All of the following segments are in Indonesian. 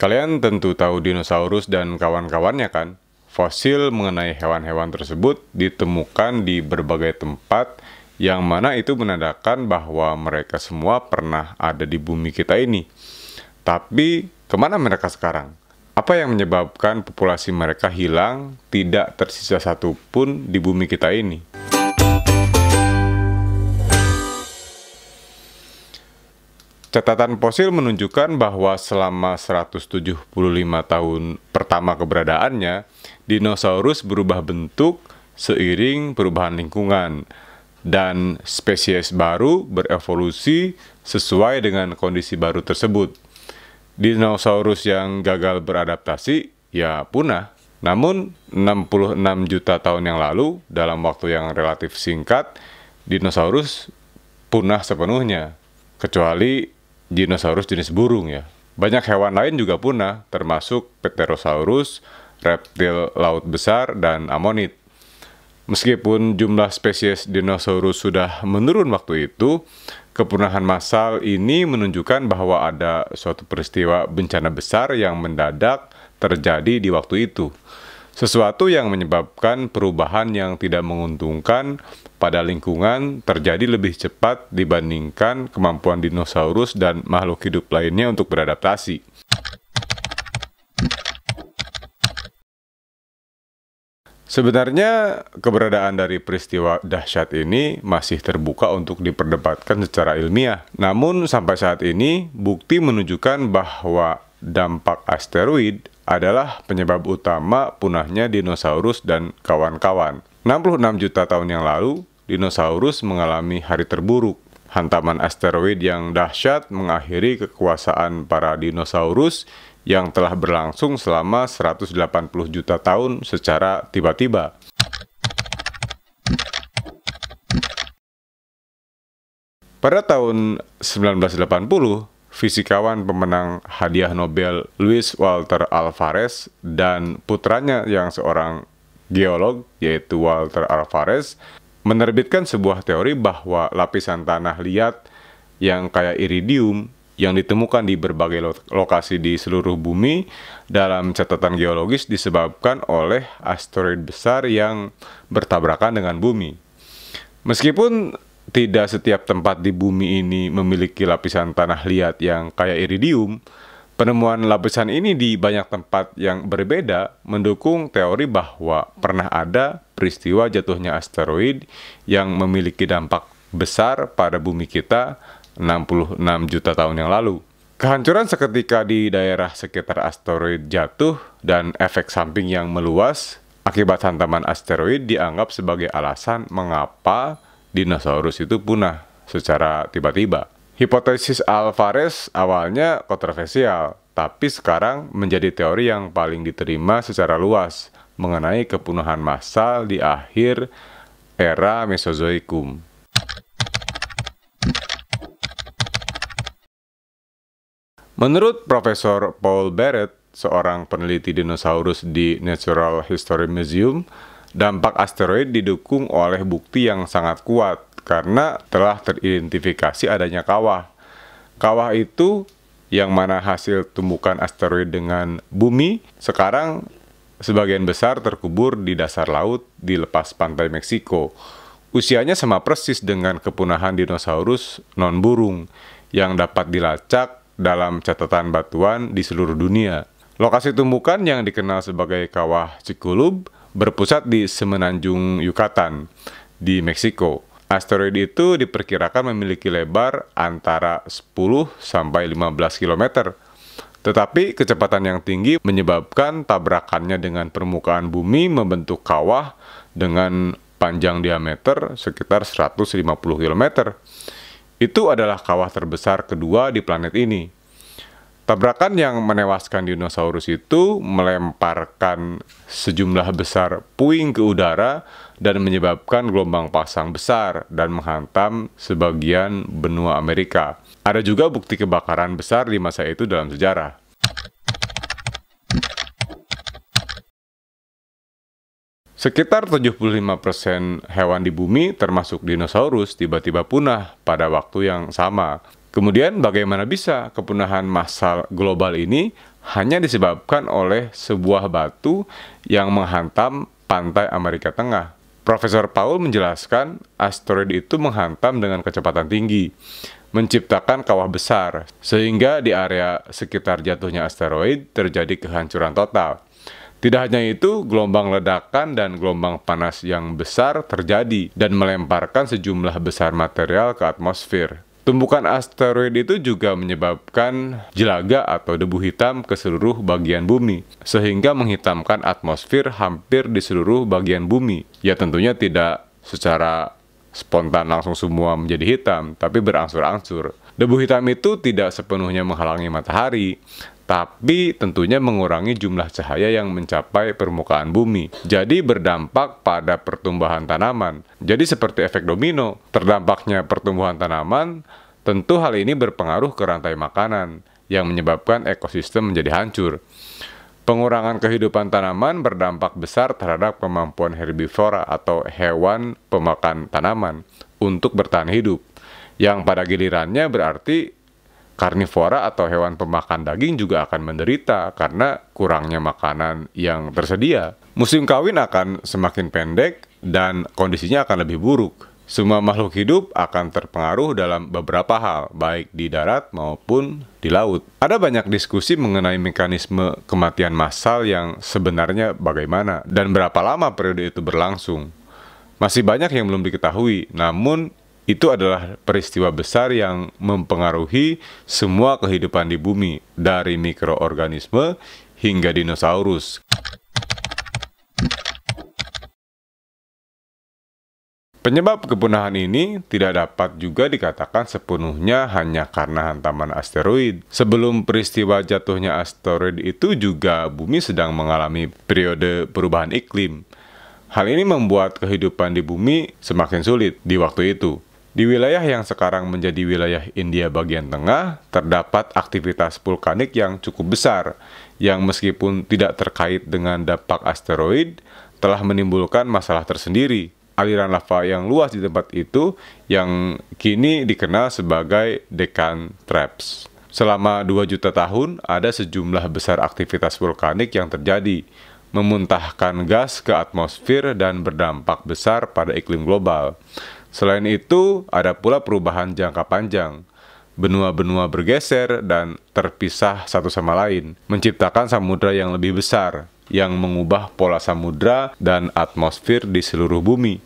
Kalian tentu tahu dinosaurus dan kawan-kawannya kan? Fosil mengenai hewan-hewan tersebut ditemukan di berbagai tempat yang mana itu menandakan bahwa mereka semua pernah ada di bumi kita ini. Tapi kemana mereka sekarang? Apa yang menyebabkan populasi mereka hilang tidak tersisa satupun di bumi kita ini? Catatan fosil menunjukkan bahwa selama 175 tahun pertama keberadaannya, dinosaurus berubah bentuk seiring perubahan lingkungan dan spesies baru berevolusi sesuai dengan kondisi baru tersebut. Dinosaurus yang gagal beradaptasi ya punah. Namun 66 juta tahun yang lalu dalam waktu yang relatif singkat dinosaurus punah sepenuhnya kecuali dinosaurus jenis burung ya. Banyak hewan lain juga punah, termasuk Pterosaurus, reptil laut besar, dan amonit. Meskipun jumlah spesies dinosaurus sudah menurun waktu itu, kepunahan massal ini menunjukkan bahwa ada suatu peristiwa bencana besar yang mendadak terjadi di waktu itu. Sesuatu yang menyebabkan perubahan yang tidak menguntungkan pada lingkungan terjadi lebih cepat dibandingkan kemampuan dinosaurus dan makhluk hidup lainnya untuk beradaptasi. Sebenarnya keberadaan dari peristiwa dahsyat ini masih terbuka untuk diperdebatkan secara ilmiah. Namun sampai saat ini bukti menunjukkan bahwa dampak asteroid adalah penyebab utama punahnya dinosaurus dan kawan-kawan. 66 juta tahun yang lalu, dinosaurus mengalami hari terburuk. Hantaman asteroid yang dahsyat mengakhiri kekuasaan para dinosaurus yang telah berlangsung selama 180 juta tahun secara tiba-tiba. Pada tahun 1980, fisikawan pemenang hadiah Nobel Luis Walter Alvarez dan putranya yang seorang geolog yaitu Walter Alvarez menerbitkan sebuah teori bahwa lapisan tanah liat yang kaya iridium yang ditemukan di berbagai lokasi di seluruh bumi dalam catatan geologis disebabkan oleh asteroid besar yang bertabrakan dengan bumi. Meskipun tidak setiap tempat di bumi ini memiliki lapisan tanah liat yang kaya iridium, penemuan lapisan ini di banyak tempat yang berbeda mendukung teori bahwa pernah ada peristiwa jatuhnya asteroid yang memiliki dampak besar pada bumi kita 66 juta tahun yang lalu. Kehancuran seketika di daerah sekitar asteroid jatuh dan efek samping yang meluas akibat hantaman asteroid dianggap sebagai alasan mengapa dinosaurus itu punah secara tiba-tiba. Hipotesis Alvarez awalnya kontroversial, tapi sekarang menjadi teori yang paling diterima secara luas mengenai kepunahan massal di akhir era Mesozoikum. Menurut Profesor Paul Barrett, seorang peneliti dinosaurus di Natural History Museum, Dampak asteroid didukung oleh bukti yang sangat kuat karena telah teridentifikasi adanya kawah. Kawah itu yang mana hasil tumbukan asteroid dengan bumi sekarang sebagian besar terkubur di dasar laut di lepas pantai Meksiko. Usianya sama persis dengan kepunahan dinosaurus non-burung yang dapat dilacak dalam catatan batuan di seluruh dunia. Lokasi tumbukan yang dikenal sebagai Kawah Cikulub berpusat di semenanjung Yucatan di Meksiko. Asteroid itu diperkirakan memiliki lebar antara 10 sampai 15 km. Tetapi kecepatan yang tinggi menyebabkan tabrakannya dengan permukaan bumi membentuk kawah dengan panjang diameter sekitar 150 km. Itu adalah kawah terbesar kedua di planet ini. Tabrakan yang menewaskan dinosaurus itu melemparkan sejumlah besar puing ke udara dan menyebabkan gelombang pasang besar dan menghantam sebagian benua Amerika. Ada juga bukti kebakaran besar di masa itu dalam sejarah. Sekitar 75% hewan di bumi, termasuk dinosaurus, tiba-tiba punah pada waktu yang sama. Kemudian bagaimana bisa kepunahan massal global ini hanya disebabkan oleh sebuah batu yang menghantam pantai Amerika Tengah. Profesor Paul menjelaskan asteroid itu menghantam dengan kecepatan tinggi, menciptakan kawah besar, sehingga di area sekitar jatuhnya asteroid terjadi kehancuran total. Tidak hanya itu, gelombang ledakan dan gelombang panas yang besar terjadi dan melemparkan sejumlah besar material ke atmosfer. Tumbukan asteroid itu juga menyebabkan jelaga atau debu hitam ke seluruh bagian bumi, sehingga menghitamkan atmosfer hampir di seluruh bagian bumi. Ya tentunya tidak secara spontan langsung semua menjadi hitam, tapi berangsur-angsur. Debu hitam itu tidak sepenuhnya menghalangi matahari, tapi tentunya mengurangi jumlah cahaya yang mencapai permukaan bumi. Jadi berdampak pada pertumbuhan tanaman. Jadi seperti efek domino, terdampaknya pertumbuhan tanaman, tentu hal ini berpengaruh ke rantai makanan yang menyebabkan ekosistem menjadi hancur. Pengurangan kehidupan tanaman berdampak besar terhadap kemampuan herbivora atau hewan pemakan tanaman untuk bertahan hidup. Yang pada gilirannya berarti karnivora atau hewan pemakan daging juga akan menderita karena kurangnya makanan yang tersedia. Musim kawin akan semakin pendek dan kondisinya akan lebih buruk. Semua makhluk hidup akan terpengaruh dalam beberapa hal, baik di darat maupun di laut. Ada banyak diskusi mengenai mekanisme kematian massal yang sebenarnya bagaimana dan berapa lama periode itu berlangsung. Masih banyak yang belum diketahui, namun itu adalah peristiwa besar yang mempengaruhi semua kehidupan di bumi, dari mikroorganisme hingga dinosaurus. Penyebab kepunahan ini tidak dapat juga dikatakan sepenuhnya hanya karena hantaman asteroid. Sebelum peristiwa jatuhnya asteroid itu juga bumi sedang mengalami periode perubahan iklim. Hal ini membuat kehidupan di bumi semakin sulit di waktu itu. Di wilayah yang sekarang menjadi wilayah India bagian tengah, terdapat aktivitas vulkanik yang cukup besar, yang meskipun tidak terkait dengan dampak asteroid, telah menimbulkan masalah tersendiri. Aliran lava yang luas di tempat itu yang kini dikenal sebagai Deccan Traps. Selama 2 juta tahun, ada sejumlah besar aktivitas vulkanik yang terjadi, memuntahkan gas ke atmosfer dan berdampak besar pada iklim global. Selain itu, ada pula perubahan jangka panjang. Benua-benua bergeser dan terpisah satu sama lain, menciptakan samudra yang lebih besar, yang mengubah pola samudra dan atmosfer di seluruh bumi.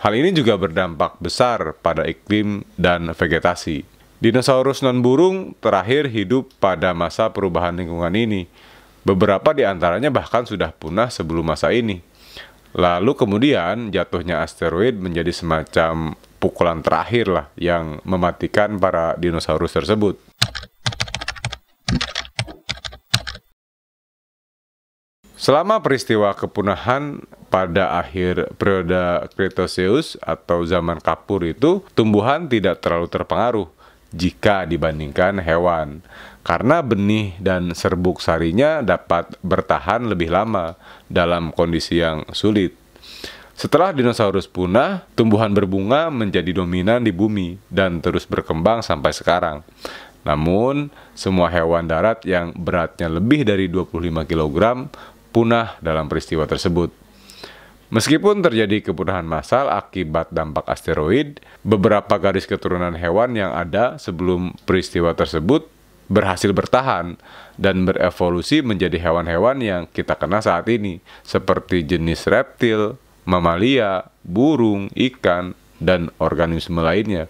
Hal ini juga berdampak besar pada iklim dan vegetasi. Dinosaurus non-burung terakhir hidup pada masa perubahan lingkungan ini. Beberapa di antaranya bahkan sudah punah sebelum masa ini. Lalu kemudian jatuhnya asteroid menjadi semacam pukulan terakhir lah yang mematikan para dinosaurus tersebut. Selama peristiwa kepunahan pada akhir periode Cretaceous atau zaman kapur itu, tumbuhan tidak terlalu terpengaruh jika dibandingkan hewan karena benih dan serbuk sarinya dapat bertahan lebih lama dalam kondisi yang sulit. Setelah dinosaurus punah, tumbuhan berbunga menjadi dominan di bumi dan terus berkembang sampai sekarang. Namun, semua hewan darat yang beratnya lebih dari 25 kg punah dalam peristiwa tersebut. Meskipun terjadi kepunahan massal akibat dampak asteroid, beberapa garis keturunan hewan yang ada sebelum peristiwa tersebut berhasil bertahan dan berevolusi menjadi hewan-hewan yang kita kenal saat ini, seperti jenis reptil, mamalia, burung, ikan, dan organisme lainnya.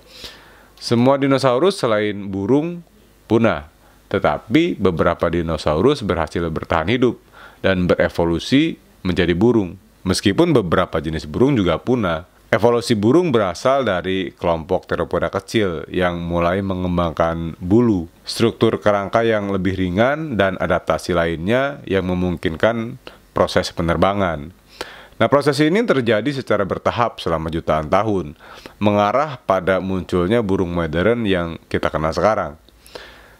Semua dinosaurus selain burung punah, tetapi beberapa dinosaurus berhasil bertahan hidup dan berevolusi menjadi burung. Meskipun beberapa jenis burung juga punah, evolusi burung berasal dari kelompok teropoda kecil yang mulai mengembangkan bulu, struktur kerangka yang lebih ringan, dan adaptasi lainnya yang memungkinkan proses penerbangan. Nah, proses ini terjadi secara bertahap selama jutaan tahun, mengarah pada munculnya burung modern yang kita kenal sekarang.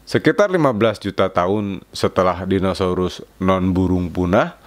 Sekitar 15 juta tahun setelah dinosaurus non-burung punah,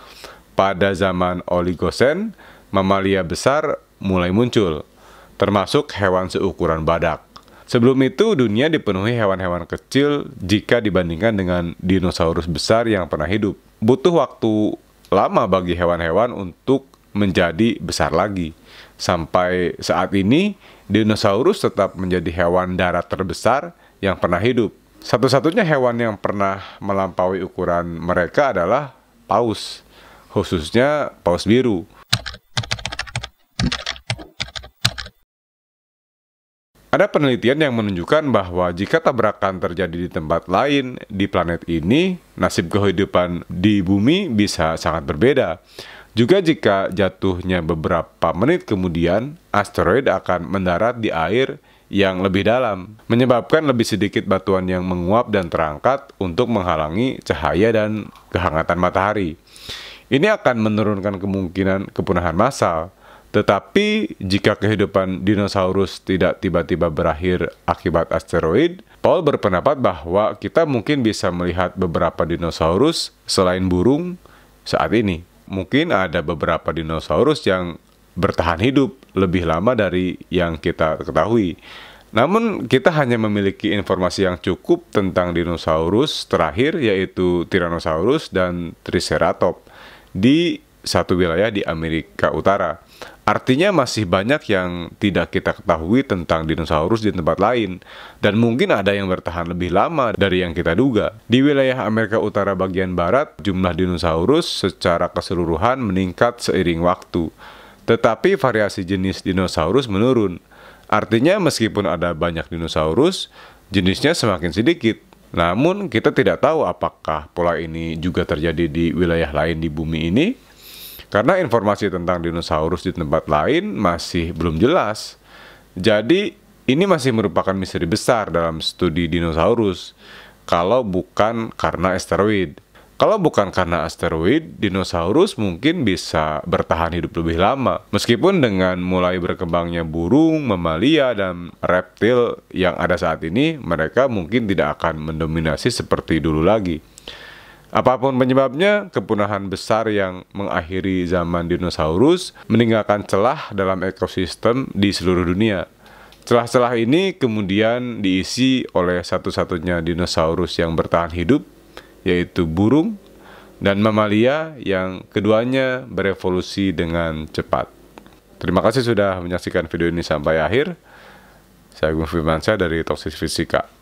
pada zaman Oligosen, mamalia besar mulai muncul, termasuk hewan seukuran badak. Sebelum itu, dunia dipenuhi hewan-hewan kecil jika dibandingkan dengan dinosaurus besar yang pernah hidup. Butuh waktu lama bagi hewan-hewan untuk menjadi besar lagi. Sampai saat ini, dinosaurus tetap menjadi hewan darat terbesar yang pernah hidup. Satu-satunya hewan yang pernah melampaui ukuran mereka adalah paus khususnya paus biru. Ada penelitian yang menunjukkan bahwa jika tabrakan terjadi di tempat lain di planet ini, nasib kehidupan di bumi bisa sangat berbeda. Juga jika jatuhnya beberapa menit kemudian, asteroid akan mendarat di air yang lebih dalam, menyebabkan lebih sedikit batuan yang menguap dan terangkat untuk menghalangi cahaya dan kehangatan matahari. Ini akan menurunkan kemungkinan kepunahan massal. Tetapi jika kehidupan dinosaurus tidak tiba-tiba berakhir akibat asteroid, Paul berpendapat bahwa kita mungkin bisa melihat beberapa dinosaurus selain burung saat ini. Mungkin ada beberapa dinosaurus yang bertahan hidup lebih lama dari yang kita ketahui. Namun kita hanya memiliki informasi yang cukup tentang dinosaurus terakhir yaitu Tyrannosaurus dan Triceratops di satu wilayah di Amerika Utara. Artinya masih banyak yang tidak kita ketahui tentang dinosaurus di tempat lain dan mungkin ada yang bertahan lebih lama dari yang kita duga. Di wilayah Amerika Utara bagian barat, jumlah dinosaurus secara keseluruhan meningkat seiring waktu. Tetapi variasi jenis dinosaurus menurun. Artinya meskipun ada banyak dinosaurus, jenisnya semakin sedikit. Namun kita tidak tahu apakah pola ini juga terjadi di wilayah lain di bumi ini karena informasi tentang dinosaurus di tempat lain masih belum jelas. Jadi ini masih merupakan misteri besar dalam studi dinosaurus kalau bukan karena asteroid. Kalau bukan karena asteroid, dinosaurus mungkin bisa bertahan hidup lebih lama. Meskipun dengan mulai berkembangnya burung, mamalia, dan reptil yang ada saat ini, mereka mungkin tidak akan mendominasi seperti dulu lagi. Apapun penyebabnya, kepunahan besar yang mengakhiri zaman dinosaurus meninggalkan celah dalam ekosistem di seluruh dunia. Celah-celah ini kemudian diisi oleh satu-satunya dinosaurus yang bertahan hidup, yaitu burung dan mamalia yang keduanya berevolusi dengan cepat. Terima kasih sudah menyaksikan video ini sampai akhir. Saya Agung Firmansyah dari Toksis Fisika.